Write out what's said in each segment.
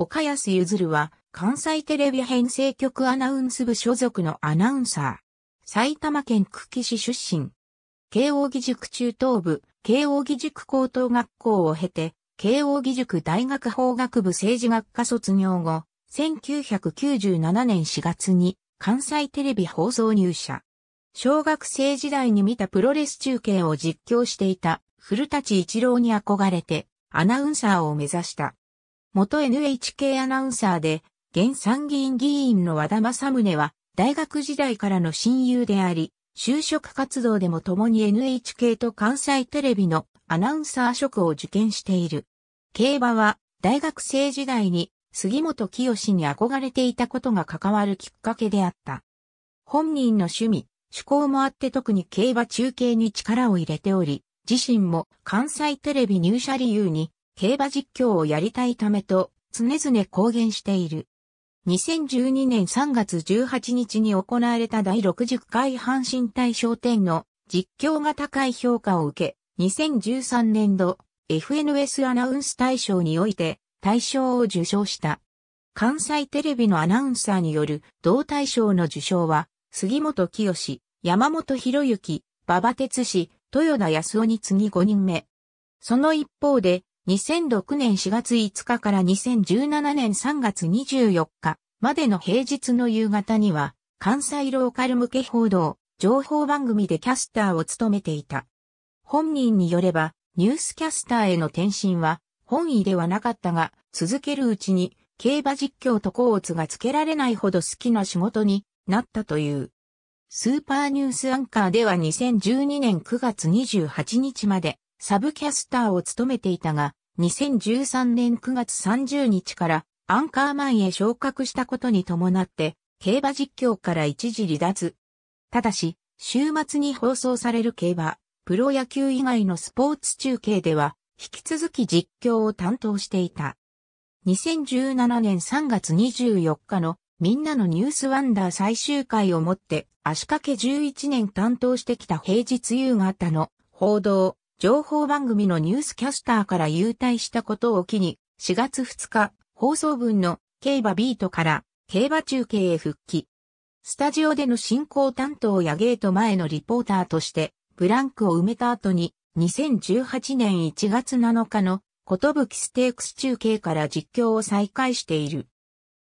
岡安ゆずるは、関西テレビ編成局アナウンス部所属のアナウンサー。埼玉県久喜市出身。慶応義塾中等部、慶応義塾高等学校を経て、慶応義塾大学法学部政治学科卒業後、1997年4月に関西テレビ放送入社。小学生時代に見たプロレス中継を実況していた古立一郎に憧れてアナウンサーを目指した。元 NHK アナウンサーで、現参議院議員の和田正宗は、大学時代からの親友であり、就職活動でも共に NHK と関西テレビのアナウンサー職を受験している。競馬は、大学生時代に杉本清に憧れていたことが関わるきっかけであった。本人の趣味、趣向もあって特に競馬中継に力を入れており、自身も関西テレビ入社理由に競馬実況をやりたいためと常々公言している。2012年3月18日に行われた第60回阪神大賞典の実況が高い評価を受け、2013年度 FNS アナウンス大賞において大賞を受賞した。関西テレビのアナウンサーによる同大賞の受賞は、杉本清、山本博之、馬場哲史、豊田康夫に次5人目。その一方で、2006年4月5日から2017年3月24日までの平日の夕方には、関西ローカル向け報道、情報番組でキャスターを務めていた。本人によれば、ニュースキャスターへの転身は本意ではなかったが、続けるうちに競馬実況とコーツがつけられないほど好きな仕事になったという。スーパーニュースアンカーでは2012年9月28日までサブキャスターを務めていたが、2013年9月30日からアンカーマンへ昇格したことに伴って、競馬実況から一時離脱。ただし、週末に放送される競馬、プロ野球以外のスポーツ中継では、引き続き実況を担当していた。2017年3月24日のみんなのニュースワンダー最終回をもって足掛け11年担当してきた平日夕方の報道、情報番組のニュースキャスターから優退したことを機に、4月2日、放送分の競馬ビートから競馬中継へ復帰。スタジオでの進行担当やゲート前のリポーターとして、ブランクを埋めた後に、2018年1月7日の、ことぶきステークス中継から実況を再開している。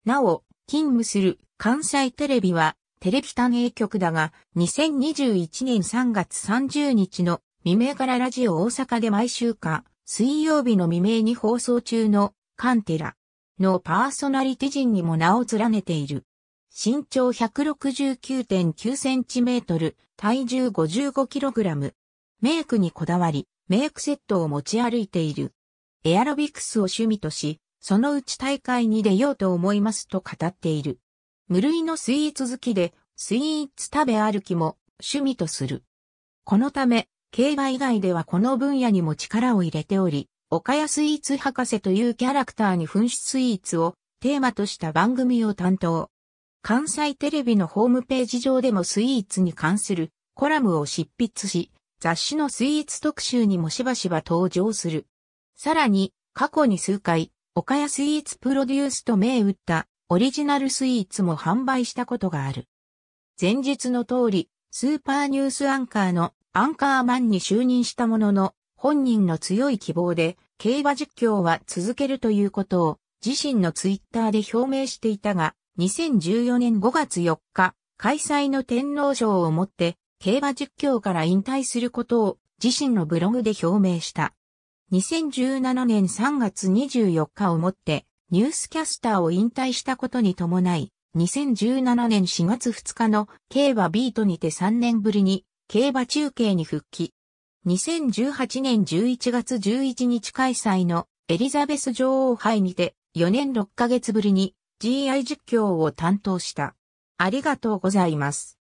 なお、勤務する関西テレビは、テレビ単営局だが、2021年3月30日の未明からラジオ大阪で毎週か、水曜日の未明に放送中のカンテラのパーソナリティ陣にも名を連ねている。身長 169.9cm、体重 55kg。メイクにこだわり、メイクセットを持ち歩いている。エアロビクスを趣味とし、そのうち大会に出ようと思いますと語っている。無類のスイーツ好きで、スイーツ食べ歩きも趣味とする。このため、競馬以外ではこの分野にも力を入れており、岡谷スイーツ博士というキャラクターに噴出スイーツをテーマとした番組を担当。関西テレビのホームページ上でもスイーツに関するコラムを執筆し、雑誌のスイーツ特集にもしばしば登場する。さらに、過去に数回、岡谷スイーツプロデュースと銘打ったオリジナルスイーツも販売したことがある。前述の通り、スーパーニュースアンカーのアンカーマンに就任したものの、本人の強い希望で、競馬実況は続けるということを、自身のツイッターで表明していたが、2014年5月4日、開催の天皇賞をもって、競馬実況から引退することを自身のブログで表明した。2017年3月24日をもってニュースキャスターを引退したことに伴い、2017年4月2日の競馬ビートにて3年ぶりに競馬中継に復帰。2018年11月11日開催のエリザベス女王杯にて4年6ヶ月ぶりに GI 実況を担当した。ありがとうございます。